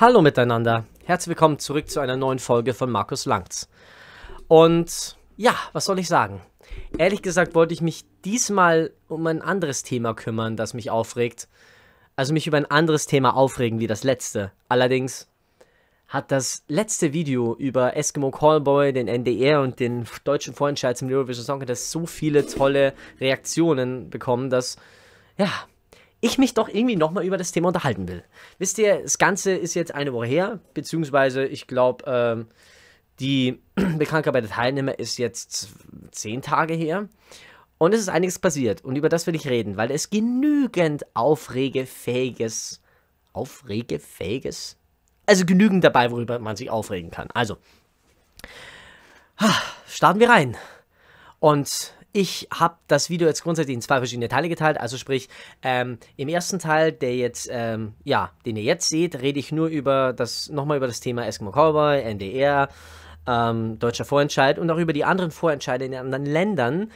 Hallo miteinander. Herzlich willkommen zurück zu einer neuen Folge von Markus Langs. Und ja, was soll ich sagen? Ehrlich gesagt wollte ich mich diesmal um ein anderes Thema kümmern, das mich aufregt. Also mich über ein anderes Thema aufregen wie das letzte. Allerdings hat das letzte Video über Eskimo Callboy, den NDR und den deutschen Freundscheiß im Eurovision Song Contest so viele tolle Reaktionen bekommen, dass ja, ich mich doch irgendwie nochmal über das Thema unterhalten will. Wisst ihr, das Ganze ist jetzt eine Woche her, beziehungsweise ich glaube, ähm, die Bekanntgabe bei der Teilnehmer ist jetzt zehn Tage her. Und es ist einiges passiert und über das will ich reden, weil es genügend aufregefähiges, aufregefähiges, also genügend dabei, worüber man sich aufregen kann. Also, starten wir rein. Und ich habe das Video jetzt grundsätzlich in zwei verschiedene Teile geteilt, also sprich, ähm, im ersten Teil, der jetzt, ähm, ja, den ihr jetzt seht, rede ich nur über das, nochmal über das Thema Eskimo Cowboy, NDR, ähm, deutscher Vorentscheid und auch über die anderen Vorentscheide in den anderen Ländern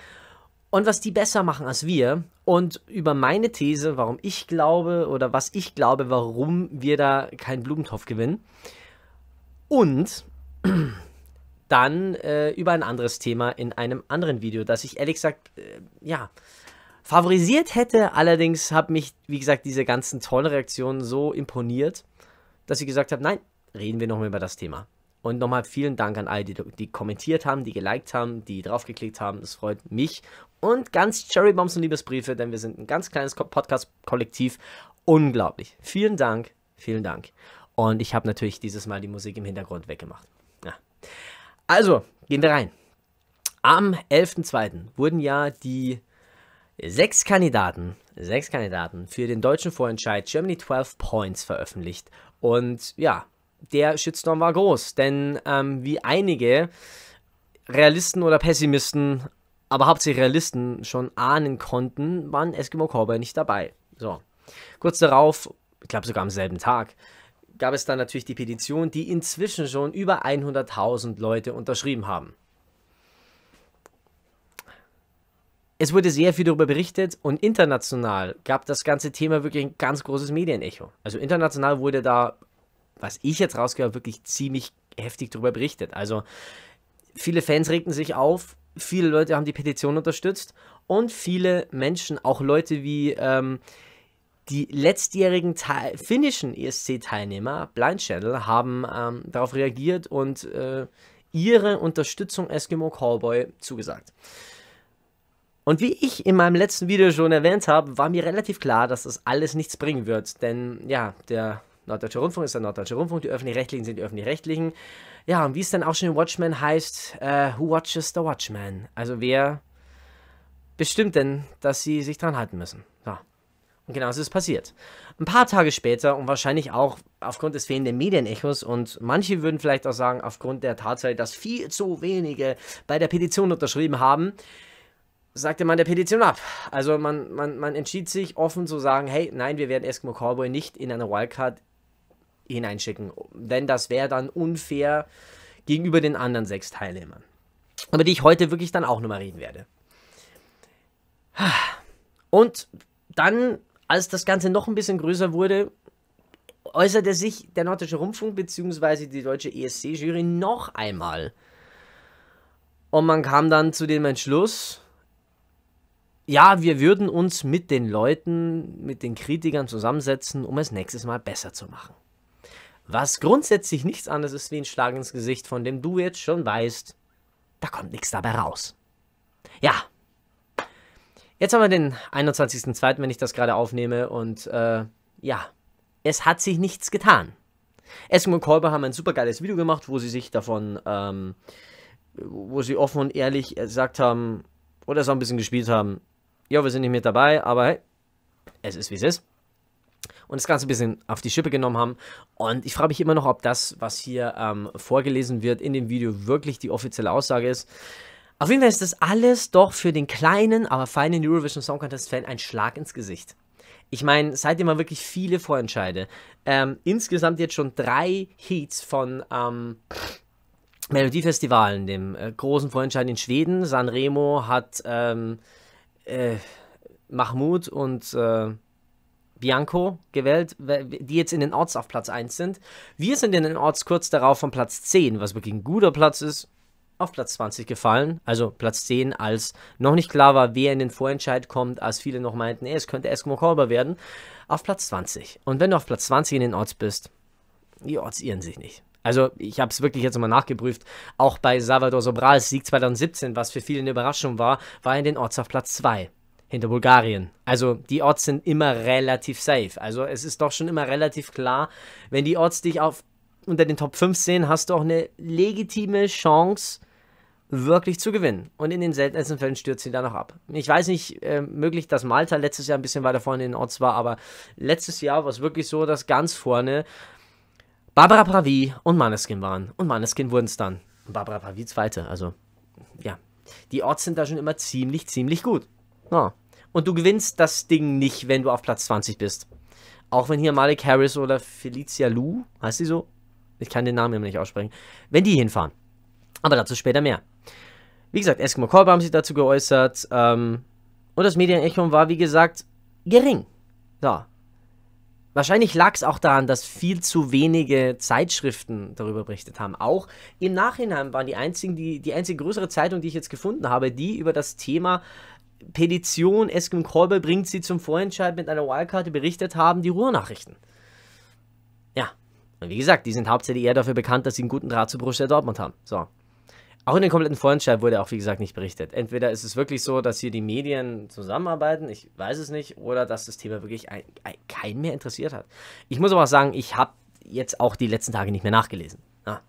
und was die besser machen als wir und über meine These, warum ich glaube oder was ich glaube, warum wir da keinen Blumentopf gewinnen. Und dann äh, über ein anderes Thema in einem anderen Video, das ich ehrlich gesagt, äh, ja, favorisiert hätte. Allerdings hat mich, wie gesagt, diese ganzen tollen Reaktionen so imponiert, dass ich gesagt habe, nein, reden wir nochmal über das Thema. Und nochmal vielen Dank an alle, die, die kommentiert haben, die geliked haben, die draufgeklickt haben. Das freut mich. Und ganz Cherrybombs und Liebesbriefe, denn wir sind ein ganz kleines Podcast-Kollektiv. Unglaublich. Vielen Dank, vielen Dank. Und ich habe natürlich dieses Mal die Musik im Hintergrund weggemacht. Ja. Also, gehen wir rein. Am 11.02. wurden ja die sechs Kandidaten, sechs Kandidaten für den deutschen Vorentscheid Germany 12 Points veröffentlicht. Und ja, der Shitstorm war groß, denn ähm, wie einige Realisten oder Pessimisten, aber hauptsächlich Realisten schon ahnen konnten, waren Eskimo Cowboy nicht dabei. So, kurz darauf, ich glaube sogar am selben Tag, gab es dann natürlich die Petition, die inzwischen schon über 100.000 Leute unterschrieben haben. Es wurde sehr viel darüber berichtet und international gab das ganze Thema wirklich ein ganz großes Medienecho. Also international wurde da, was ich jetzt rausgehört, wirklich ziemlich heftig darüber berichtet. Also viele Fans regten sich auf, viele Leute haben die Petition unterstützt und viele Menschen, auch Leute wie ähm, die letztjährigen Teil finnischen ESC-Teilnehmer Blind Channel haben ähm, darauf reagiert und äh, ihre Unterstützung Eskimo Cowboy zugesagt. Und wie ich in meinem letzten Video schon erwähnt habe, war mir relativ klar, dass das alles nichts bringen wird. Denn ja, der Norddeutsche Rundfunk ist der Norddeutsche Rundfunk, die Öffentlich-Rechtlichen sind die Öffentlich-Rechtlichen. Ja, und wie es dann auch schon in Watchmen heißt, äh, who watches the Watchmen? Also wer bestimmt denn, dass sie sich dran halten müssen? So genau es ist passiert. Ein paar Tage später und wahrscheinlich auch aufgrund des fehlenden Medienechos und manche würden vielleicht auch sagen, aufgrund der Tatsache, dass viel zu wenige bei der Petition unterschrieben haben, sagte man der Petition ab. Also man, man, man entschied sich offen zu sagen, hey, nein, wir werden Eskimo Cowboy nicht in eine Wildcard hineinschicken, denn das wäre dann unfair gegenüber den anderen sechs Teilnehmern, über die ich heute wirklich dann auch nochmal reden werde. Und dann als das Ganze noch ein bisschen größer wurde, äußerte sich der Nordische Rundfunk bzw. die deutsche ESC-Jury noch einmal. Und man kam dann zu dem Entschluss, ja, wir würden uns mit den Leuten, mit den Kritikern zusammensetzen, um es nächstes Mal besser zu machen. Was grundsätzlich nichts anderes ist wie ein Schlag ins Gesicht, von dem du jetzt schon weißt, da kommt nichts dabei raus. Ja, Jetzt haben wir den 21.02., wenn ich das gerade aufnehme und äh, ja, es hat sich nichts getan. Essen und Kolber haben ein super geiles Video gemacht, wo sie sich davon, ähm, wo sie offen und ehrlich gesagt haben, oder so ein bisschen gespielt haben, ja, wir sind nicht mit dabei, aber hey, es ist wie es ist. Und das Ganze ein bisschen auf die Schippe genommen haben. Und ich frage mich immer noch, ob das, was hier ähm, vorgelesen wird in dem Video, wirklich die offizielle Aussage ist. Auf jeden Fall ist das alles doch für den kleinen, aber feinen Eurovision Song Contest-Fan ein Schlag ins Gesicht. Ich meine, seitdem man wirklich viele Vorentscheide. Ähm, insgesamt jetzt schon drei Heats von ähm, Melodiefestivalen, dem äh, großen Vorentscheid in Schweden. Sanremo hat ähm, äh, Mahmoud und äh, Bianco gewählt, die jetzt in den Orts auf Platz 1 sind. Wir sind in den Orts kurz darauf von Platz 10, was wirklich ein guter Platz ist auf Platz 20 gefallen, also Platz 10, als noch nicht klar war, wer in den Vorentscheid kommt, als viele noch meinten, ey, es könnte Eskimo Kolber werden, auf Platz 20. Und wenn du auf Platz 20 in den Orts bist, die Orts irren sich nicht. Also ich habe es wirklich jetzt mal nachgeprüft. Auch bei Salvador Sobrals Sieg 2017, was für viele eine Überraschung war, war in den Orts auf Platz 2 hinter Bulgarien. Also die Orts sind immer relativ safe. Also es ist doch schon immer relativ klar, wenn die Orts dich auf unter den Top 5 sehen, hast du auch eine legitime Chance, wirklich zu gewinnen. Und in den seltensten Fällen stürzt sie dann noch ab. Ich weiß nicht, äh, möglich, dass Malta letztes Jahr ein bisschen weiter vorne in den Orts war, aber letztes Jahr war es wirklich so, dass ganz vorne Barbara Pravi und Maneskin waren. Und Maneskin wurden es dann. Und Barbara Pravi Zweite. Also, ja. Die Orts sind da schon immer ziemlich, ziemlich gut. Ja. Und du gewinnst das Ding nicht, wenn du auf Platz 20 bist. Auch wenn hier Malik Harris oder Felicia Lou, heißt sie so? Ich kann den Namen immer nicht aussprechen. Wenn die hinfahren. Aber dazu später mehr. Wie gesagt, Eskimo Korbe haben sich dazu geäußert. Ähm, und das Medienecho war, wie gesagt, gering. So. Wahrscheinlich lag es auch daran, dass viel zu wenige Zeitschriften darüber berichtet haben. Auch im Nachhinein waren die einzigen, die, die einzige größere Zeitung, die ich jetzt gefunden habe, die über das Thema Petition Eskimo Korbe bringt sie zum Vorentscheid mit einer Wildkarte berichtet haben, die Ruhrnachrichten. Ja. Und wie gesagt, die sind hauptsächlich eher dafür bekannt, dass sie einen guten Draht zu Borussia Dortmund haben. So. Auch in den kompletten Vorentscheid wurde auch, wie gesagt, nicht berichtet. Entweder ist es wirklich so, dass hier die Medien zusammenarbeiten, ich weiß es nicht, oder dass das Thema wirklich ein, ein, keinen mehr interessiert hat. Ich muss aber auch sagen, ich habe jetzt auch die letzten Tage nicht mehr nachgelesen. Ja.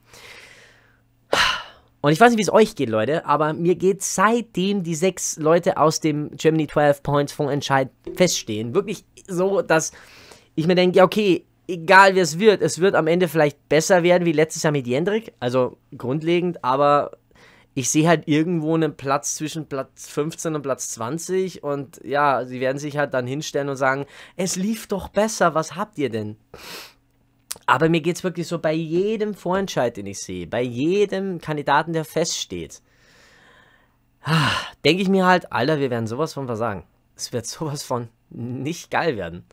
Und ich weiß nicht, wie es euch geht, Leute, aber mir geht seitdem die sechs Leute aus dem Germany 12 Points von Entscheid feststehen, wirklich so, dass ich mir denke, ja, okay, egal wie es wird, es wird am Ende vielleicht besser werden wie letztes Jahr mit Jendrik, also grundlegend, aber ich sehe halt irgendwo einen Platz zwischen Platz 15 und Platz 20 und ja, sie werden sich halt dann hinstellen und sagen, es lief doch besser, was habt ihr denn? Aber mir geht es wirklich so bei jedem Vorentscheid, den ich sehe, bei jedem Kandidaten, der feststeht, ah, denke ich mir halt, Alter, wir werden sowas von versagen. Es wird sowas von nicht geil werden.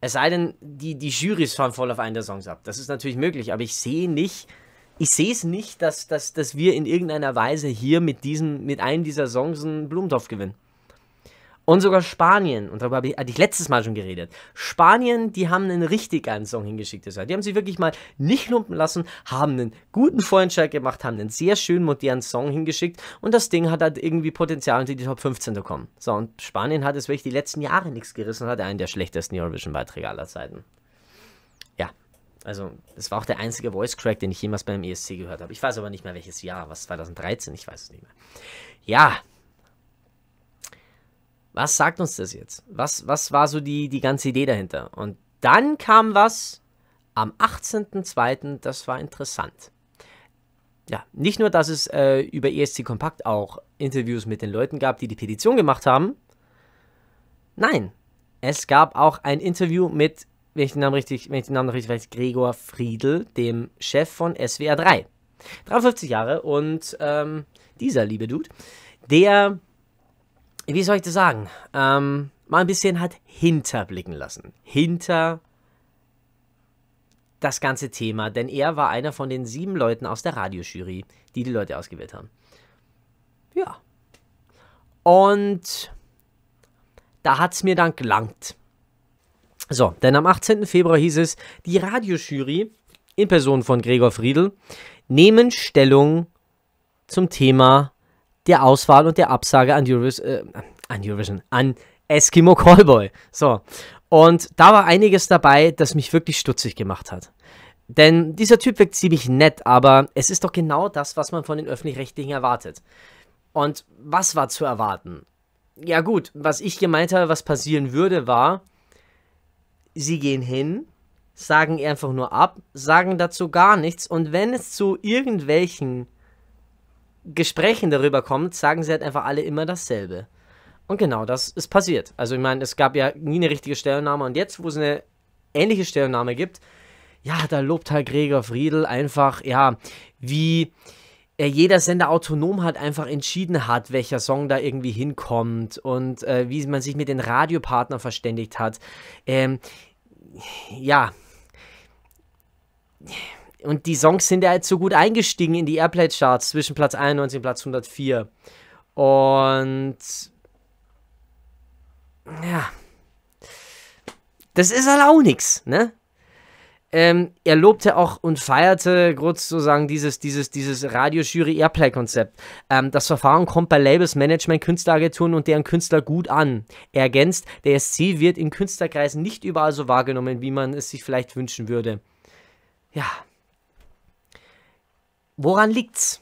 Es sei denn, die, die Jurys fahren voll auf einen der Songs ab. Das ist natürlich möglich, aber ich sehe nicht, ich sehe es nicht, dass, dass, dass wir in irgendeiner Weise hier mit, diesem, mit einem dieser Songs einen Blumentopf gewinnen. Und sogar Spanien, und darüber hatte ich letztes Mal schon geredet. Spanien, die haben einen richtig geilen Song hingeschickt. Die haben sich wirklich mal nicht lumpen lassen, haben einen guten Vorentscheid gemacht, haben einen sehr schönen modernen Song hingeschickt und das Ding hat halt irgendwie Potenzial, in die Top 15 zu kommen. So, und Spanien hat es wirklich die letzten Jahre nichts gerissen und hat einen der schlechtesten Eurovision-Beiträge aller Zeiten. Also, es war auch der einzige Voice Crack, den ich jemals beim ESC gehört habe. Ich weiß aber nicht mehr welches Jahr. Was 2013? Ich weiß es nicht mehr. Ja. Was sagt uns das jetzt? Was, was war so die, die ganze Idee dahinter? Und dann kam was am 18.02. Das war interessant. Ja, nicht nur, dass es äh, über ESC Kompakt auch Interviews mit den Leuten gab, die die Petition gemacht haben. Nein, es gab auch ein Interview mit wenn ich den Namen richtig, wenn ich den Namen richtig weiß, Gregor Friedel, dem Chef von SWR 3. 53 Jahre und ähm, dieser liebe Dude, der, wie soll ich das sagen, ähm, mal ein bisschen hat hinterblicken lassen. Hinter das ganze Thema, denn er war einer von den sieben Leuten aus der Radiojury, die die Leute ausgewählt haben. Ja. Und da hat es mir dann gelangt. So, denn am 18. Februar hieß es, die Radiojury in Person von Gregor Friedl nehmen Stellung zum Thema der Auswahl und der Absage an, Eurovis äh, an Eurovision, an Eskimo Callboy. So, und da war einiges dabei, das mich wirklich stutzig gemacht hat. Denn dieser Typ wirkt ziemlich nett, aber es ist doch genau das, was man von den Öffentlich-Rechtlichen erwartet. Und was war zu erwarten? Ja, gut, was ich gemeint habe, was passieren würde, war, sie gehen hin, sagen einfach nur ab, sagen dazu gar nichts und wenn es zu irgendwelchen Gesprächen darüber kommt, sagen sie halt einfach alle immer dasselbe. Und genau, das ist passiert. Also ich meine, es gab ja nie eine richtige Stellungnahme und jetzt, wo es eine ähnliche Stellungnahme gibt, ja, da lobt halt Gregor Friedel einfach, ja, wie jeder Sender autonom hat einfach entschieden hat, welcher Song da irgendwie hinkommt und äh, wie man sich mit den Radiopartnern verständigt hat. Ähm, ja. Und die Songs sind ja jetzt so gut eingestiegen in die Airplay-Charts zwischen Platz 91 und Platz 104. Und. Ja. Das ist halt auch nichts, ne? ähm, er lobte auch und feierte kurz sozusagen dieses, dieses, dieses Radio-Jury-Airplay-Konzept. Ähm, das Verfahren kommt bei Labels, Management, Künstleragenturen und deren Künstler gut an. Er ergänzt, der SC wird in Künstlerkreisen nicht überall so wahrgenommen, wie man es sich vielleicht wünschen würde. Ja. Woran liegt's?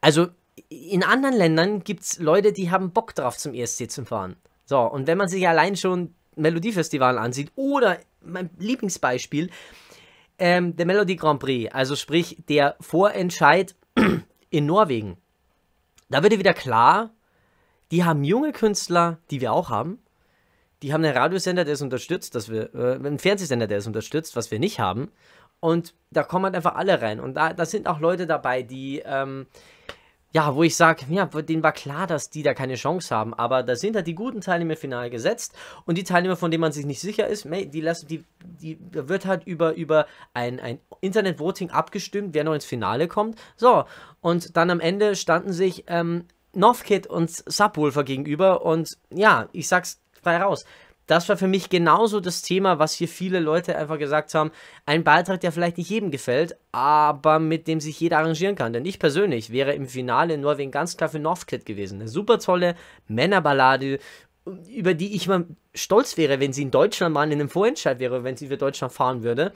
Also, in anderen Ländern gibt's Leute, die haben Bock drauf, zum ESC zu fahren. So, und wenn man sich allein schon Melodiefestivalen ansieht oder mein Lieblingsbeispiel, ähm, der Melody Grand Prix, also sprich der Vorentscheid in Norwegen. Da würde wieder klar, die haben junge Künstler, die wir auch haben. Die haben einen Radiosender, der es unterstützt, dass wir, äh, einen Fernsehsender, der es unterstützt, was wir nicht haben. Und da kommen halt einfach alle rein. Und da, da sind auch Leute dabei, die, ähm, ja, wo ich sage, ja, denen war klar, dass die da keine Chance haben, aber da sind halt die guten Teilnehmer final gesetzt und die Teilnehmer, von denen man sich nicht sicher ist, die, lassen, die, die wird halt über, über ein, ein Internet-Voting abgestimmt, wer noch ins Finale kommt. So, und dann am Ende standen sich ähm, Novkid und Subwoofer gegenüber und ja, ich sag's frei raus das war für mich genauso das Thema, was hier viele Leute einfach gesagt haben. Ein Beitrag, der vielleicht nicht jedem gefällt, aber mit dem sich jeder arrangieren kann. Denn ich persönlich wäre im Finale in Norwegen ganz klar für Northkid gewesen. Eine super tolle Männerballade, über die ich mal stolz wäre, wenn sie in Deutschland mal in einem Vorentscheid wäre, wenn sie für Deutschland fahren würde.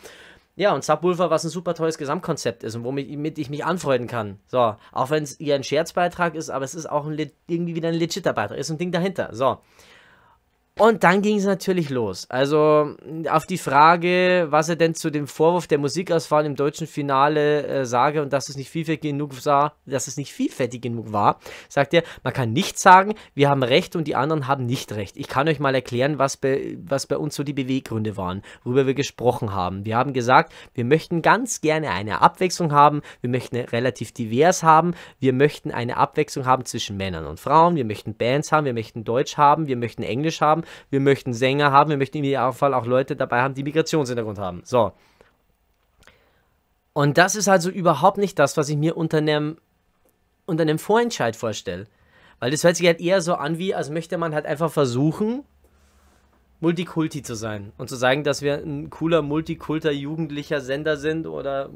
Ja, und Subwoofer, was ein super tolles Gesamtkonzept ist und womit ich mich anfreunden kann. So, auch wenn es eher ein Scherzbeitrag ist, aber es ist auch irgendwie wieder ein legitter Beitrag, ist ein Ding dahinter. So, und dann ging es natürlich los. Also auf die Frage, was er denn zu dem Vorwurf der Musikauswahl im deutschen Finale äh, sage und dass es nicht vielfältig genug sah, dass es nicht vielfältig genug war, sagt er, man kann nicht sagen, wir haben recht und die anderen haben nicht recht. Ich kann euch mal erklären, was bei, was bei uns so die Beweggründe waren, worüber wir gesprochen haben. Wir haben gesagt, wir möchten ganz gerne eine Abwechslung haben, wir möchten relativ divers haben, wir möchten eine Abwechslung haben zwischen Männern und Frauen, wir möchten Bands haben, wir möchten Deutsch haben, wir möchten Englisch haben wir möchten Sänger haben, wir möchten im Idealfall auch Leute dabei haben, die Migrationshintergrund haben. So. Und das ist also überhaupt nicht das, was ich mir unter einem, unter einem Vorentscheid vorstelle. Weil das hört sich halt eher so an, wie als möchte man halt einfach versuchen, Multikulti zu sein und zu sagen, dass wir ein cooler multikulter jugendlicher Sender sind oder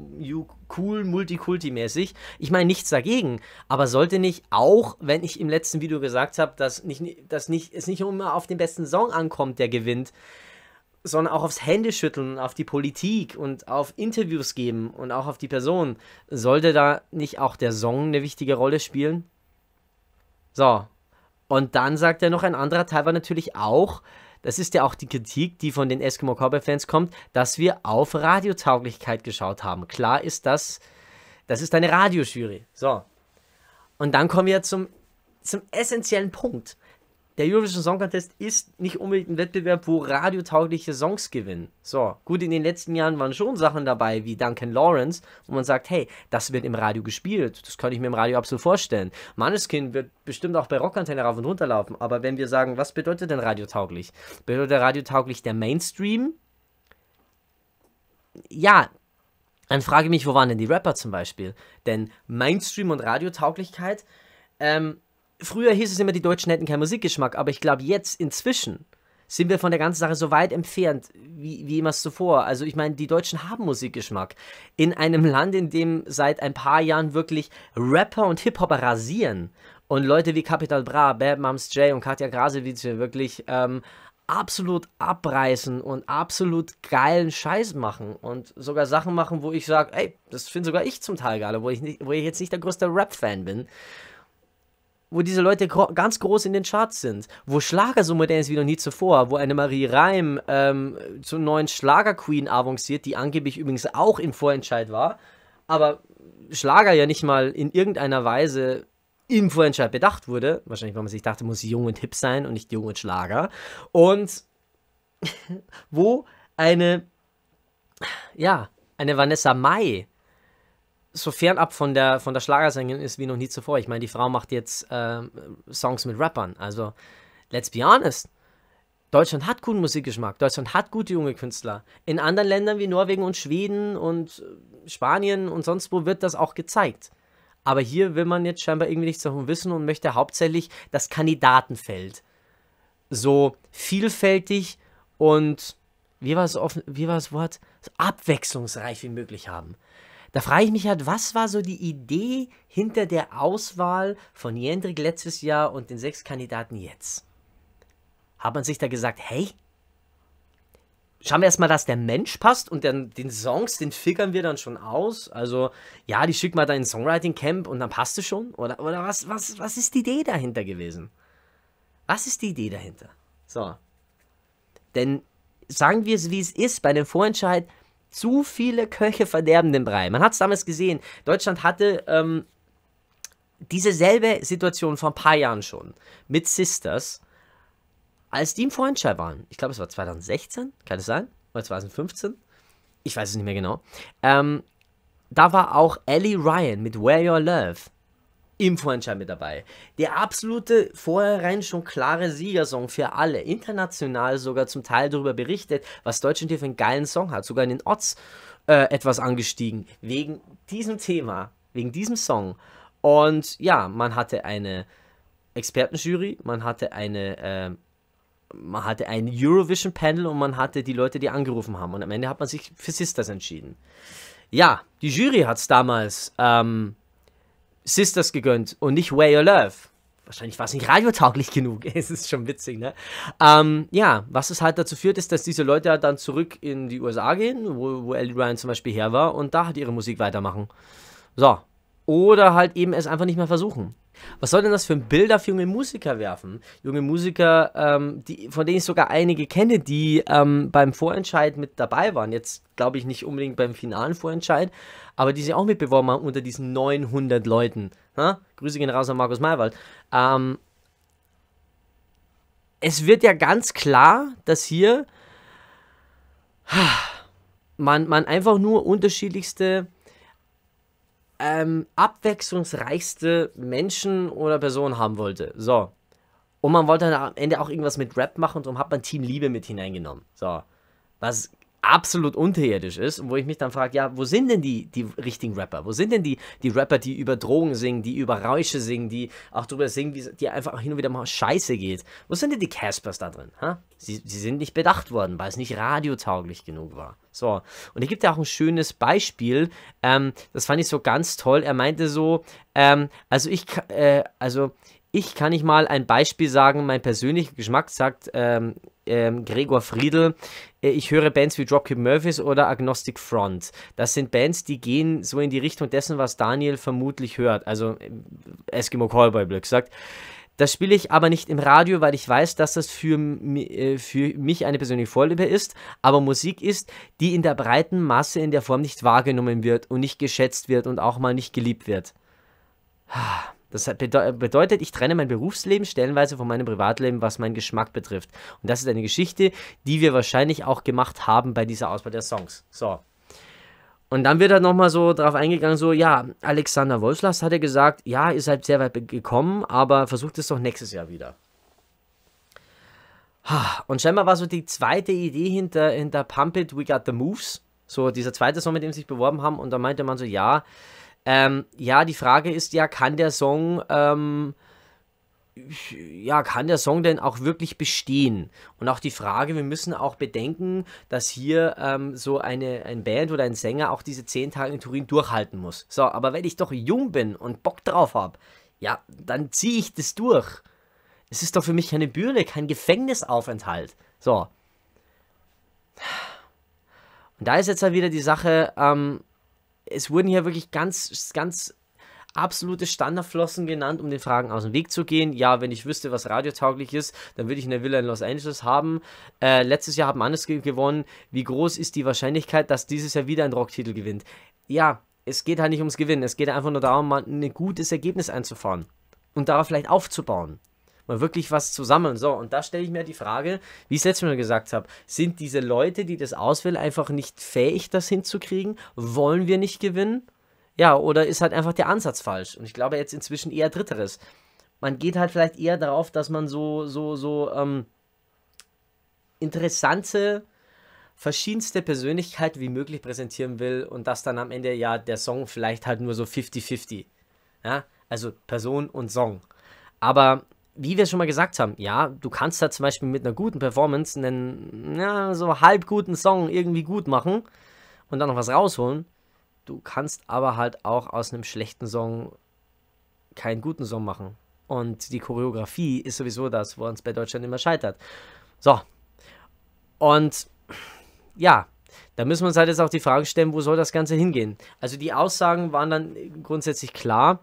cool multikulti-mäßig. Ich meine nichts dagegen, aber sollte nicht auch, wenn ich im letzten Video gesagt habe, dass, nicht, dass nicht, es nicht immer auf den besten Song ankommt, der gewinnt, sondern auch aufs Händeschütteln, auf die Politik und auf Interviews geben und auch auf die Person, sollte da nicht auch der Song eine wichtige Rolle spielen? So. Und dann sagt er noch ein anderer Teil war natürlich auch, das ist ja auch die Kritik, die von den Eskimo Cowboy-Fans kommt, dass wir auf Radiotauglichkeit geschaut haben. Klar ist das, das ist eine Radiojury. So. Und dann kommen wir zum, zum essentiellen Punkt der Eurovision Song Contest ist nicht unbedingt ein Wettbewerb, wo radiotaugliche Songs gewinnen. So, gut, in den letzten Jahren waren schon Sachen dabei, wie Duncan Lawrence, wo man sagt, hey, das wird im Radio gespielt. Das könnte ich mir im Radio absolut vorstellen. Manneskin wird bestimmt auch bei Rockantenne rauf und runter laufen. Aber wenn wir sagen, was bedeutet denn radiotauglich? Bedeutet radiotauglich der Mainstream? Ja, dann frage ich mich, wo waren denn die Rapper zum Beispiel? Denn Mainstream und Radiotauglichkeit, ähm, früher hieß es immer, die Deutschen hätten keinen Musikgeschmack, aber ich glaube, jetzt inzwischen sind wir von der ganzen Sache so weit entfernt wie, wie jemals zuvor. Also ich meine, die Deutschen haben Musikgeschmack. In einem Land, in dem seit ein paar Jahren wirklich Rapper und Hip-Hopper rasieren und Leute wie Capital Bra, Bad Moms J und Katja Grasewitz wirklich ähm, absolut abreißen und absolut geilen Scheiß machen und sogar Sachen machen, wo ich sage, ey, das finde sogar ich zum Teil geil, wo ich, nicht, wo ich jetzt nicht der größte Rap-Fan bin wo diese Leute gro ganz groß in den Charts sind, wo Schlager so modern ist wie noch nie zuvor, wo eine Marie Reim ähm, zur neuen Schlager-Queen avanciert, die angeblich übrigens auch im Vorentscheid war, aber Schlager ja nicht mal in irgendeiner Weise im Vorentscheid bedacht wurde. Wahrscheinlich, weil man sich dachte, muss sie jung und hip sein und nicht jung und Schlager. Und wo eine, ja, eine Vanessa Mai so fernab von der, von der Schlagersängerin ist wie noch nie zuvor. Ich meine, die Frau macht jetzt äh, Songs mit Rappern. Also, let's be honest. Deutschland hat guten Musikgeschmack. Deutschland hat gute junge Künstler. In anderen Ländern wie Norwegen und Schweden und äh, Spanien und sonst wo wird das auch gezeigt. Aber hier will man jetzt scheinbar irgendwie nichts davon wissen und möchte hauptsächlich das Kandidatenfeld so vielfältig und wie war das Wort? So abwechslungsreich wie möglich haben. Da frage ich mich halt, was war so die Idee hinter der Auswahl von Jendrik letztes Jahr und den sechs Kandidaten jetzt? Hat man sich da gesagt, hey, schauen wir erstmal, dass der Mensch passt und dann den Songs, den figgern wir dann schon aus. Also, ja, die schicken wir dann ins Songwriting-Camp und dann passt es schon. Oder, oder was, was, was ist die Idee dahinter gewesen? Was ist die Idee dahinter? So. Denn sagen wir es, wie es ist, bei dem Vorentscheid, zu viele Köche verderben den Brei. Man hat es damals gesehen. Deutschland hatte ähm, diese selbe Situation vor ein paar Jahren schon mit Sisters, als die im Freundschaftsjahr waren. Ich glaube, es war 2016, kann es sein? Oder 2015? Ich weiß es nicht mehr genau. Ähm, da war auch Ellie Ryan mit Where Your Love im Vorentscheid mit dabei. Der absolute, vorherein schon klare Siegersong für alle. International sogar zum Teil darüber berichtet, was Deutschland hier für einen geilen Song hat. Sogar in den Odds äh, etwas angestiegen. Wegen diesem Thema, wegen diesem Song. Und ja, man hatte eine Expertenjury, man hatte eine. Äh, man hatte ein Eurovision-Panel und man hatte die Leute, die angerufen haben. Und am Ende hat man sich für Sisters entschieden. Ja, die Jury hat es damals ähm, Sisters gegönnt und nicht Way Your Love. Wahrscheinlich war es nicht radiotauglich genug. es ist schon witzig, ne? Ähm, ja, was es halt dazu führt, ist, dass diese Leute halt dann zurück in die USA gehen, wo, wo Ellie Ryan zum Beispiel her war, und da halt ihre Musik weitermachen. So, oder halt eben es einfach nicht mehr versuchen. Was soll denn das für ein Bilder für junge Musiker werfen? Junge Musiker, ähm, die, von denen ich sogar einige kenne, die ähm, beim Vorentscheid mit dabei waren. Jetzt glaube ich nicht unbedingt beim finalen Vorentscheid, aber die sich auch mitbeworben haben unter diesen 900 Leuten. Ha? Ne? Grüße gehen raus an Markus Maywald. Ähm, es wird ja ganz klar, dass hier man, man einfach nur unterschiedlichste ähm, abwechslungsreichste Menschen oder Personen haben wollte. So. Und man wollte dann am Ende auch irgendwas mit Rap machen und darum hat man Team Liebe mit hineingenommen. So. Was absolut unterirdisch ist und wo ich mich dann frage, ja, wo sind denn die, die richtigen Rapper? Wo sind denn die, die Rapper, die über Drogen singen, die über Räusche singen, die auch drüber singen, wie die einfach hin und wieder mal scheiße geht? Wo sind denn die Caspers da drin? Ha? Sie, sie sind nicht bedacht worden, weil es nicht radiotauglich genug war. So, und hier gibt ja auch ein schönes Beispiel, ähm, das fand ich so ganz toll. Er meinte so, ähm, also ich, äh, also ich kann nicht mal ein Beispiel sagen, mein persönlicher Geschmack sagt ähm, ähm, Gregor Friedel, äh, ich höre Bands wie Dropkick Murphys oder Agnostic Front. Das sind Bands, die gehen so in die Richtung dessen, was Daniel vermutlich hört, also äh, Eskimo Callboy Glück sagt. Das spiele ich aber nicht im Radio, weil ich weiß, dass das für, äh, für mich eine persönliche Vorliebe ist, aber Musik ist, die in der breiten Masse in der Form nicht wahrgenommen wird und nicht geschätzt wird und auch mal nicht geliebt wird. Ah. Das bedeutet, ich trenne mein Berufsleben stellenweise von meinem Privatleben, was meinen Geschmack betrifft. Und das ist eine Geschichte, die wir wahrscheinlich auch gemacht haben bei dieser Auswahl der Songs. So. Und dann wird er nochmal so drauf eingegangen, so, ja, Alexander Wolfslast hat ja gesagt, ja, ihr halt seid sehr weit gekommen, aber versucht es doch nächstes Jahr wieder. Und scheinbar war so die zweite Idee hinter, hinter Pump It, We Got The Moves, so dieser zweite Song, mit dem sie sich beworben haben, und da meinte man so, ja, ähm, ja, die Frage ist ja, kann der Song, ähm, ja, kann der Song denn auch wirklich bestehen? Und auch die Frage, wir müssen auch bedenken, dass hier ähm, so eine ein Band oder ein Sänger auch diese zehn Tage in Turin durchhalten muss. So, aber wenn ich doch jung bin und Bock drauf habe, ja, dann ziehe ich das durch. Es ist doch für mich keine Bürde, kein Gefängnisaufenthalt. So. Und da ist jetzt halt wieder die Sache, ähm, es wurden hier wirklich ganz, ganz absolute Standardflossen genannt, um den Fragen aus dem Weg zu gehen. Ja, wenn ich wüsste, was radiotauglich ist, dann würde ich eine Villa in Los Angeles haben. Äh, letztes Jahr haben Anders gewonnen. Wie groß ist die Wahrscheinlichkeit, dass dieses Jahr wieder ein Rocktitel gewinnt? Ja, es geht halt nicht ums Gewinnen. Es geht einfach nur darum, mal ein gutes Ergebnis einzufahren und darauf vielleicht aufzubauen mal wirklich was zu sammeln. So, und da stelle ich mir die Frage, wie ich es letztes Mal gesagt habe, sind diese Leute, die das auswählen, einfach nicht fähig, das hinzukriegen? Wollen wir nicht gewinnen? Ja, oder ist halt einfach der Ansatz falsch? Und ich glaube jetzt inzwischen eher Dritteres. Man geht halt vielleicht eher darauf, dass man so, so, so ähm, interessante, verschiedenste Persönlichkeit wie möglich präsentieren will und dass dann am Ende ja der Song vielleicht halt nur so 50-50. Ja, also Person und Song. Aber wie wir schon mal gesagt haben, ja, du kannst da zum Beispiel mit einer guten Performance einen ja, so halb guten Song irgendwie gut machen und dann noch was rausholen. Du kannst aber halt auch aus einem schlechten Song keinen guten Song machen. Und die Choreografie ist sowieso das, wo uns bei Deutschland immer scheitert. So. Und ja, da müssen wir uns halt jetzt auch die Frage stellen, wo soll das Ganze hingehen? Also die Aussagen waren dann grundsätzlich klar.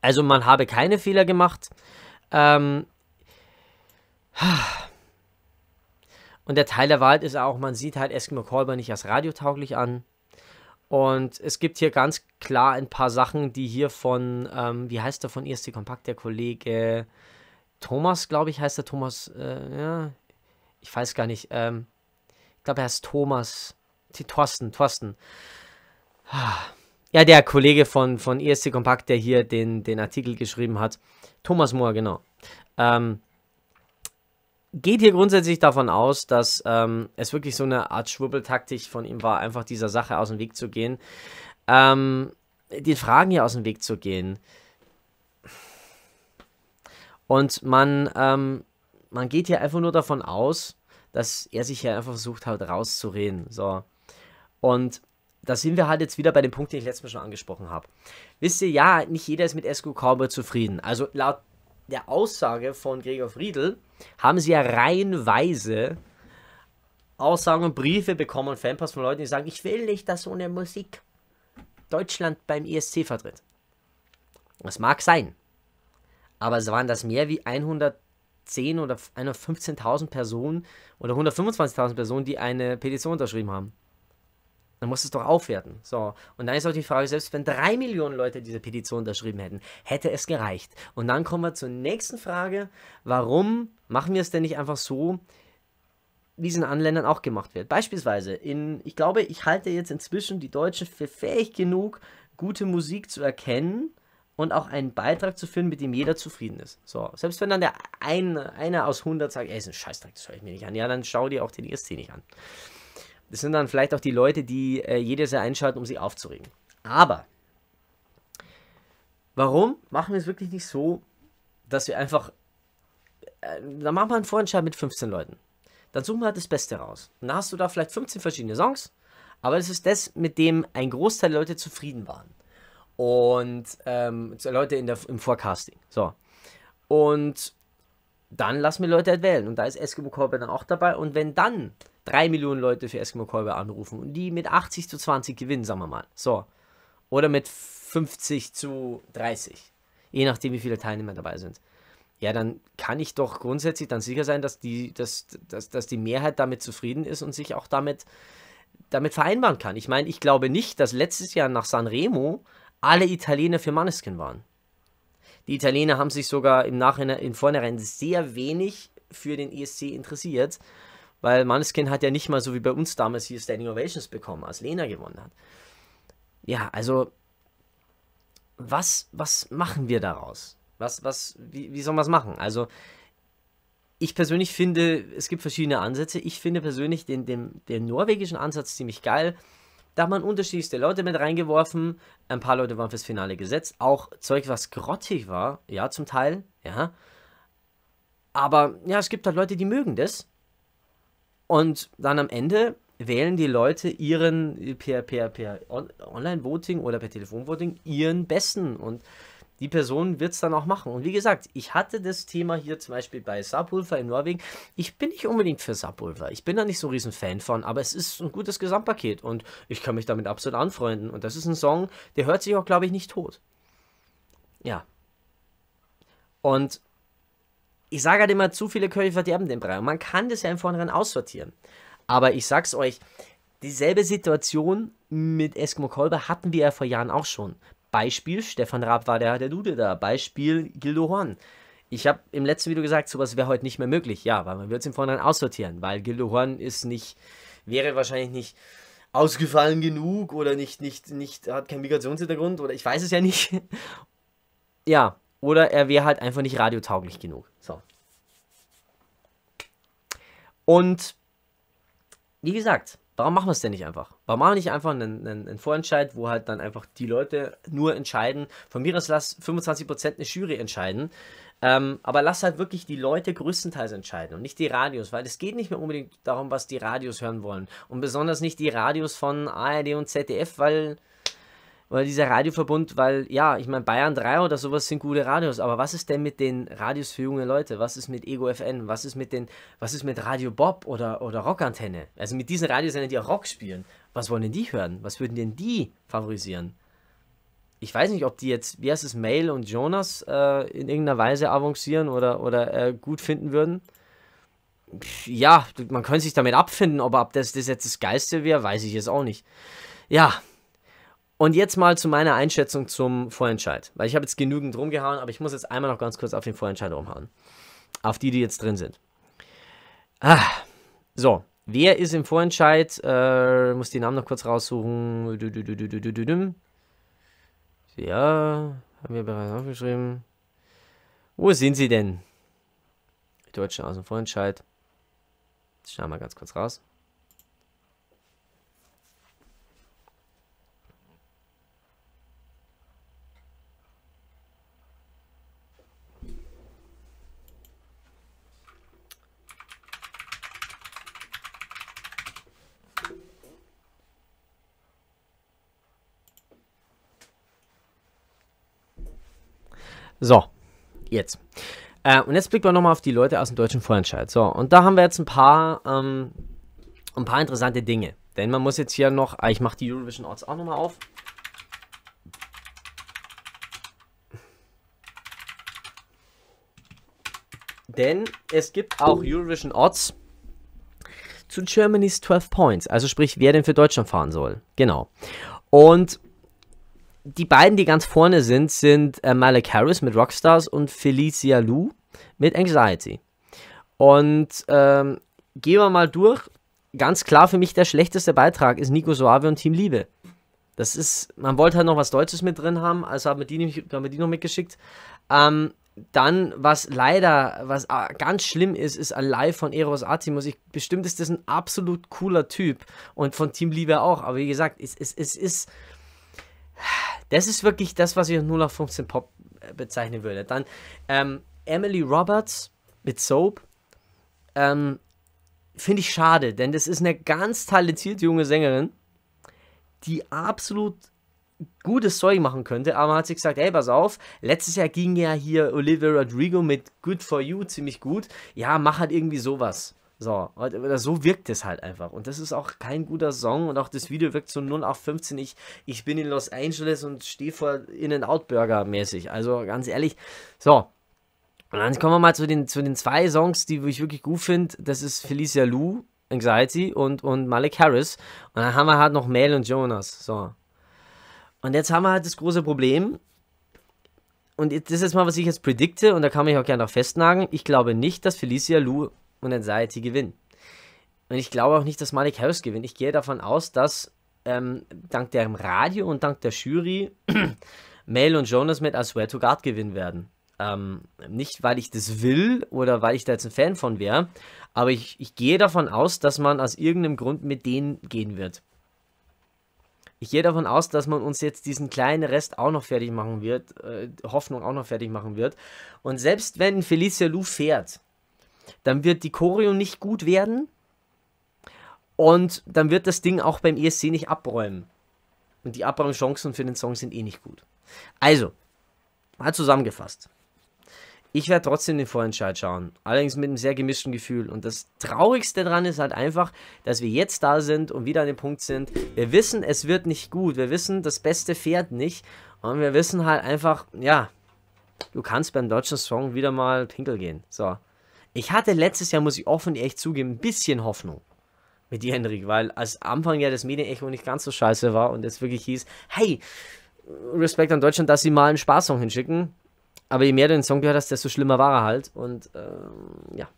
Also man habe keine Fehler gemacht. Ähm, und der Teil der Wahrheit ist auch, man sieht halt Eskimo Callboy nicht als radiotauglich an. Und es gibt hier ganz klar ein paar Sachen, die hier von, ähm, wie heißt der von ESC Kompakt, der Kollege Thomas, glaube ich, heißt der Thomas, äh, ja, ich weiß gar nicht, ähm, ich glaube, er heißt Thomas, Thorsten, Thorsten. Ah. Ja, der Kollege von, von ESC Kompakt, der hier den, den Artikel geschrieben hat, Thomas Mohr, genau, ähm, geht hier grundsätzlich davon aus, dass ähm, es wirklich so eine Art Schwubbeltaktik von ihm war, einfach dieser Sache aus dem Weg zu gehen, ähm, den Fragen hier aus dem Weg zu gehen. Und man, ähm, man geht hier einfach nur davon aus, dass er sich hier einfach versucht hat, rauszureden. So. Und da sind wir halt jetzt wieder bei dem Punkt, den ich letztes Mal schon angesprochen habe. Wisst ihr, ja, nicht jeder ist mit Esco Cowboy zufrieden. Also laut der Aussage von Gregor Friedl haben sie ja reihenweise Aussagen und Briefe bekommen und Fanpass von Leuten, die sagen, ich will nicht, dass so eine Musik Deutschland beim ESC vertritt. Das mag sein. Aber es waren das mehr wie 110 oder 115.000 Personen oder 125.000 Personen, die eine Petition unterschrieben haben. Dann muss es doch aufwerten. So. Und dann ist auch die Frage, selbst wenn drei Millionen Leute diese Petition unterschrieben hätten, hätte es gereicht. Und dann kommen wir zur nächsten Frage. Warum machen wir es denn nicht einfach so, wie es in anderen Ländern auch gemacht wird? Beispielsweise in, ich glaube, ich halte jetzt inzwischen die Deutschen für fähig genug, gute Musik zu erkennen, und auch einen Beitrag zu führen, mit dem jeder zufrieden ist. So, selbst wenn dann der eine, einer aus 100 sagt, ey, ist ein Scheißdreck, das höre ich mir nicht an. Ja, dann schau dir auch den ESC nicht an. Das sind dann vielleicht auch die Leute, die äh, jedes Jahr einschalten, um sie aufzuregen. Aber warum machen wir es wirklich nicht so, dass wir einfach. Äh, dann machen wir einen Vorentscheid mit 15 Leuten. Dann suchen wir halt das Beste raus. Und dann hast du da vielleicht 15 verschiedene Songs, aber es ist das, mit dem ein Großteil der Leute zufrieden waren. Und ähm, Leute in der, im Forecasting. So. Und dann lassen wir Leute halt wählen. Und da ist Eskimo Cowboy dann auch dabei. Und wenn dann drei Millionen Leute für Eskimo Callboy anrufen und die mit 80 zu 20 gewinnen, sagen wir mal. So. Oder mit 50 zu 30. Je nachdem, wie viele Teilnehmer dabei sind. Ja, dann kann ich doch grundsätzlich dann sicher sein, dass die, dass, dass, dass die Mehrheit damit zufrieden ist und sich auch damit, damit vereinbaren kann. Ich meine, ich glaube nicht, dass letztes Jahr nach Sanremo alle Italiener für Manneskin waren. Die Italiener haben sich sogar im Nachhinein, im Vornherein sehr wenig für den ESC interessiert weil Maneskin hat ja nicht mal so wie bei uns damals hier Standing Ovations bekommen, als Lena gewonnen hat. Ja, also, was, was machen wir daraus? Was, was, wie, wie soll man es machen? Also, ich persönlich finde, es gibt verschiedene Ansätze. Ich finde persönlich den, den, den norwegischen Ansatz ziemlich geil. Da hat man unterschiedlichste Leute mit reingeworfen. Ein paar Leute waren fürs Finale gesetzt. Auch Zeug, was grottig war, ja, zum Teil, ja. Aber ja, es gibt halt Leute, die mögen das. Und dann am Ende wählen die Leute ihren per, per, per Online-Voting oder per Telefon-Voting ihren besten. Und die Person wird es dann auch machen. Und wie gesagt, ich hatte das Thema hier zum Beispiel bei Subwoofer in Norwegen. Ich bin nicht unbedingt für Subwoofer. Ich bin da nicht so ein riesen Fan von, aber es ist ein gutes Gesamtpaket und ich kann mich damit absolut anfreunden. Und das ist ein Song, der hört sich auch, glaube ich, nicht tot. Ja. Und ich sage halt immer, zu viele Curry verderben den Brei. Und man kann das ja im Vornherein aussortieren. Aber ich sag's euch, dieselbe Situation mit Eskimo Kolbe hatten wir ja vor Jahren auch schon. Beispiel, Stefan Raab war der, der Dude da. Beispiel, Gildo Horn. Ich habe im letzten Video gesagt, sowas wäre heute nicht mehr möglich. Ja, weil man wird es im Vornherein aussortieren, weil Gildo Horn ist nicht, wäre wahrscheinlich nicht ausgefallen genug oder nicht, nicht, nicht, hat keinen Migrationshintergrund oder ich weiß es ja nicht. ja, oder er wäre halt einfach nicht radiotauglich genug. So. Und wie gesagt, warum machen wir es denn nicht einfach? Warum machen wir nicht einfach einen, einen, einen, Vorentscheid, wo halt dann einfach die Leute nur entscheiden? Von mir aus lass 25% eine Jury entscheiden. Ähm, aber lass halt wirklich die Leute größtenteils entscheiden und nicht die Radios, weil es geht nicht mehr unbedingt darum, was die Radios hören wollen. Und besonders nicht die Radios von ARD und ZDF, weil oder dieser Radioverbund, weil ja, ich meine, Bayern 3 oder sowas sind gute Radios, aber was ist denn mit den Radios für junge Leute? Was ist mit Ego FN? Was ist mit den, was ist mit Radio Bob oder, oder Rockantenne? Also mit diesen Radiosendern, die auch Rock spielen, was wollen denn die hören? Was würden denn die favorisieren? ich weiß nicht, ob die jetzt, wie heißt es, Mail und Jonas äh, in irgendeiner Weise avancieren oder, oder äh, gut finden würden. ja, man könnte sich damit abfinden, aber ob das, das jetzt das Geiste wäre, weiß ich jetzt auch nicht. Ja, und jetzt mal zu meiner Einschätzung zum Vorentscheid. Weil ich habe jetzt genügend rumgehauen, aber ich muss jetzt einmal noch ganz kurz auf den Vorentscheid rumhauen. Auf die, die jetzt drin sind. Ah, so, wer ist im Vorentscheid? Äh, muss die Namen noch kurz raussuchen. Ja, haben wir bereits aufgeschrieben. Wo sind sie denn? Die Deutschen aus dem Vorentscheid. Jetzt schauen wir ganz kurz raus. So, jetzt. Äh, und jetzt blicken wir nochmal auf die Leute aus dem deutschen Vorentscheid. So, und da haben wir jetzt ein paar, ähm, ein paar interessante Dinge. Denn man muss jetzt hier noch, ah, ich mache die Eurovision Odds auch nochmal auf. Denn es gibt auch Eurovision Odds zu Germany's 12 Points. Also sprich, wer denn für Deutschland fahren soll. Genau. Und die beiden, die ganz vorne sind, sind äh, Malik Harris mit Rockstars und Felicia Lou mit Anxiety. Und ähm, gehen wir mal durch. Ganz klar für mich der schlechteste Beitrag ist Nico Soave und Team Liebe. Das ist, man wollte halt noch was Deutsches mit drin haben, also haben wir die, haben wir die noch mitgeschickt. Ähm, dann, was leider, was ah, ganz schlimm ist, ist Alive von Eros Artimus. Ich, bestimmt ist das ein absolut cooler Typ und von Team Liebe auch. Aber wie gesagt, es, es, es ist das ist wirklich das, was ich 0 auf 15 Pop äh, bezeichnen würde. Dann ähm, Emily Roberts mit Soap. Ähm, Finde ich schade, denn das ist eine ganz talentierte junge Sängerin, die absolut gutes Zeug machen könnte, aber hat sich gesagt, ey, pass auf, letztes Jahr ging ja hier Olivia Rodrigo mit Good For You ziemlich gut, ja, mach halt irgendwie sowas. So, so wirkt es halt einfach. Und das ist auch kein guter Song und auch das Video wirkt so 0 auf 15. Ich, ich bin in Los Angeles und stehe vor In-N-Out-Burger mäßig. Also ganz ehrlich. So. Und dann kommen wir mal zu den, zu den zwei Songs, die ich wirklich gut finde. Das ist Felicia Lou, Anxiety und, und Malik Harris. Und dann haben wir halt noch Mel und Jonas. So. Und jetzt haben wir halt das große Problem. Und das ist jetzt mal, was ich jetzt predikte, und da kann man mich auch gerne noch festnagen. Ich glaube nicht, dass Felicia Lou und Anxiety gewinnen. Und ich glaube auch nicht, dass Malik Harris gewinnt. Ich gehe davon aus, dass ähm, dank dem Radio und dank der Jury Mel und Jonas mit als Aswell to Guard gewinnen werden. Ähm, nicht, weil ich das will oder weil ich da jetzt ein Fan von wäre, aber ich, ich gehe davon aus, dass man aus irgendeinem Grund mit denen gehen wird. Ich gehe davon aus, dass man uns jetzt diesen kleinen Rest auch noch fertig machen wird, äh, Hoffnung auch noch fertig machen wird. Und selbst wenn Felicia Lou fährt, dann wird die Choreo nicht gut werden und dann wird das Ding auch beim ESC nicht abräumen. Und die Abräumchancen für den Song sind eh nicht gut. Also, mal zusammengefasst. Ich werde trotzdem den Vorentscheid schauen. Allerdings mit einem sehr gemischten Gefühl. Und das Traurigste daran ist halt einfach, dass wir jetzt da sind und wieder an dem Punkt sind. Wir wissen, es wird nicht gut. Wir wissen, das Beste fährt nicht. Und wir wissen halt einfach, ja, du kannst beim deutschen Song wieder mal pinkel gehen. So. Ich hatte letztes Jahr, muss ich offen und ehrlich zugeben, ein bisschen Hoffnung mit dir, Henrik, weil als Anfang ja das Medienecho nicht ganz so scheiße war und es wirklich hieß, hey, Respekt an Deutschland, dass sie mal einen Spaßsong hinschicken. Aber je mehr du den Song gehört hast, desto schlimmer war er halt. Und ähm, ja.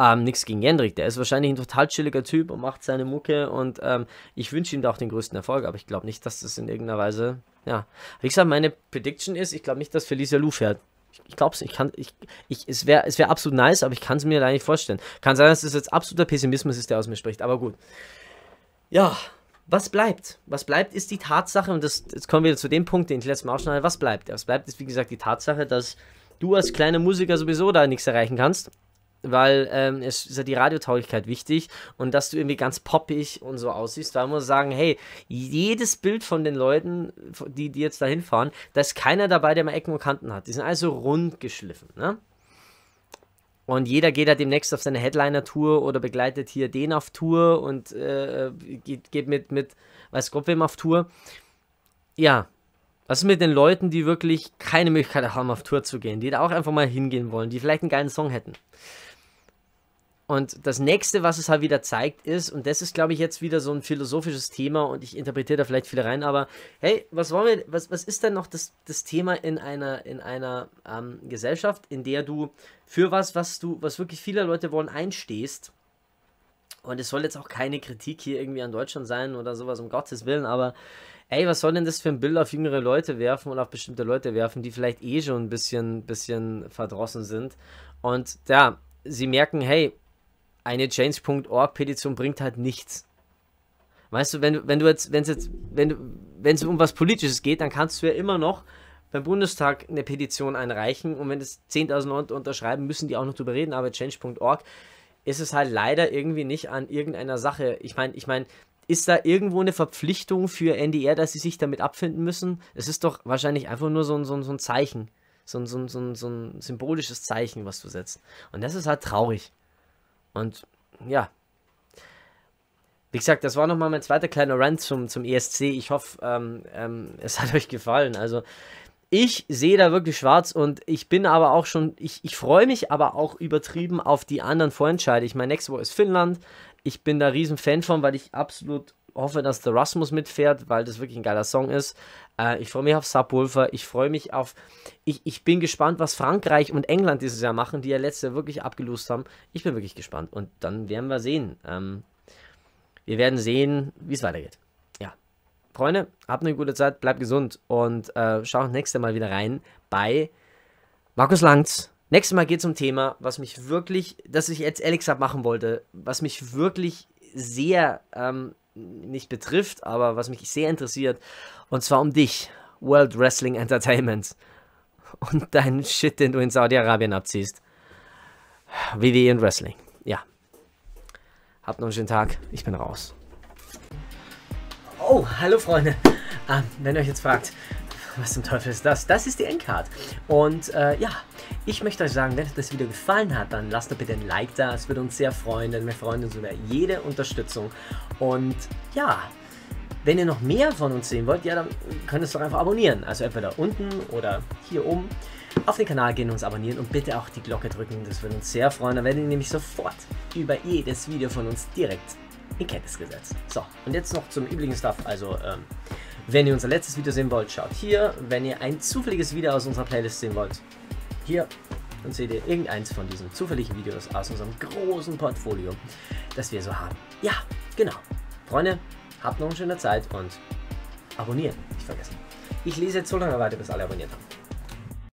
Ähm, nichts gegen Jendrik, der ist wahrscheinlich ein total chilliger Typ und macht seine Mucke und ähm, ich wünsche ihm da auch den größten Erfolg, aber ich glaube nicht, dass das in irgendeiner Weise, ja. Wie gesagt, meine Prediction ist, ich glaube nicht, dass Felicia Lou fährt. Ich glaube es nicht. Ich ich, es wäre es wär absolut nice, aber ich kann es mir leider nicht vorstellen. Kann sein, dass es das jetzt absoluter Pessimismus ist, der aus mir spricht, aber gut. Ja, was bleibt? Was bleibt ist die Tatsache, und das, jetzt kommen wir zu dem Punkt, den ich letztes Mal auch schon hatte, was bleibt? Was bleibt ist, wie gesagt, die Tatsache, dass du als kleiner Musiker sowieso da nichts erreichen kannst weil ähm, es ist ja die Radiotauglichkeit wichtig und dass du irgendwie ganz poppig und so aussiehst. Da muss ich sagen, hey, jedes Bild von den Leuten, die, die jetzt da hinfahren, da ist keiner dabei, der mal Ecken und Kanten hat. Die sind also rund geschliffen, ne? Und jeder geht da halt demnächst auf seine Headliner-Tour oder begleitet hier den auf Tour und äh, geht, geht mit, mit, weiß Gott wem auf Tour. Ja, was ist mit den Leuten, die wirklich keine Möglichkeit haben, auf Tour zu gehen, die da auch einfach mal hingehen wollen, die vielleicht einen geilen Song hätten? Und das nächste, was es halt wieder zeigt, ist, und das ist, glaube ich, jetzt wieder so ein philosophisches Thema und ich interpretiere da vielleicht viel rein, aber hey, was wollen wir, was, was ist denn noch das, das Thema in einer, in einer ähm, Gesellschaft, in der du für was, was du, was wirklich viele Leute wollen, einstehst? Und es soll jetzt auch keine Kritik hier irgendwie an Deutschland sein oder sowas, um Gottes Willen, aber ey, was soll denn das für ein Bild auf jüngere Leute werfen oder auf bestimmte Leute werfen, die vielleicht eh schon ein bisschen, bisschen verdrossen sind? Und ja, sie merken, hey, eine Change.org-Petition bringt halt nichts. Weißt du, wenn, wenn du jetzt, wenn es jetzt, wenn du, wenn es um was Politisches geht, dann kannst du ja immer noch beim Bundestag eine Petition einreichen und wenn es 10.000 Leute unterschreiben, müssen die auch noch drüber reden, aber Change.org ist es halt leider irgendwie nicht an irgendeiner Sache. Ich meine, ich meine, ist da irgendwo eine Verpflichtung für NDR, dass sie sich damit abfinden müssen? Es ist doch wahrscheinlich einfach nur so ein, so ein, so ein Zeichen, so ein, so, ein, so, ein, symbolisches Zeichen, was du setzt. Und das ist halt traurig. Und ja, wie gesagt, das war nochmal mein zweiter kleiner Rant zum, zum ESC. Ich hoffe, ähm, ähm, es hat euch gefallen. Also, ich sehe da wirklich schwarz und ich bin aber auch schon, ich, ich freue mich aber auch übertrieben auf die anderen Vorentscheide. Ich meine, Next War ist Finnland. Ich bin da riesen Fan von, weil ich absolut hoffe, dass The Rasmus mitfährt, weil das wirklich ein geiler Song ist. Äh, ich freue mich auf Subwoofer. Ich freue mich auf. Ich, ich bin gespannt, was Frankreich und England dieses Jahr machen, die ja letztes Jahr wirklich abgelost haben. Ich bin wirklich gespannt. Und dann werden wir sehen. Ähm, wir werden sehen, wie es weitergeht. Ja. Freunde, habt eine gute Zeit, bleibt gesund und äh, schaut nächstes Mal wieder rein bei Markus Langs. Nächstes Mal geht es um Thema, was mich wirklich, das ich jetzt Alex machen wollte, was mich wirklich sehr ähm, nicht betrifft, aber was mich sehr interessiert. Und zwar um dich, World Wrestling Entertainment. Und deinen Shit, den du in Saudi-Arabien abziehst. WWE in Wrestling. Ja. Habt noch einen schönen Tag. Ich bin raus. Oh, hallo Freunde. Ah, wenn ihr euch jetzt fragt, was zum Teufel ist das? Das ist die Endcard. Und äh, ja, ich möchte euch sagen, wenn euch das Video gefallen hat, dann lasst doch bitte ein Like da. Es würde uns sehr freuen, denn wir freuen uns über jede Unterstützung. Und ja, wenn ihr noch mehr von uns sehen wollt, ja, dann könnt ihr es doch einfach abonnieren. Also entweder unten oder hier oben auf den Kanal gehen, und uns abonnieren und bitte auch die Glocke drücken. Das würde uns sehr freuen. Dann werdet ihr nämlich sofort über jedes Video von uns direkt in Kenntnis gesetzt. So, und jetzt noch zum üblichen Stuff. Also, ähm, wenn ihr unser letztes Video sehen wollt, schaut hier. Wenn ihr ein zufälliges Video aus unserer Playlist sehen wollt, hier. Dann seht ihr irgendeins von diesen zufälligen Videos aus unserem großen Portfolio, das wir so haben. Ja, genau. Freunde, habt noch eine schöne Zeit und abonnieren. Nicht vergessen. Ich lese jetzt so lange weiter, bis alle abonniert haben.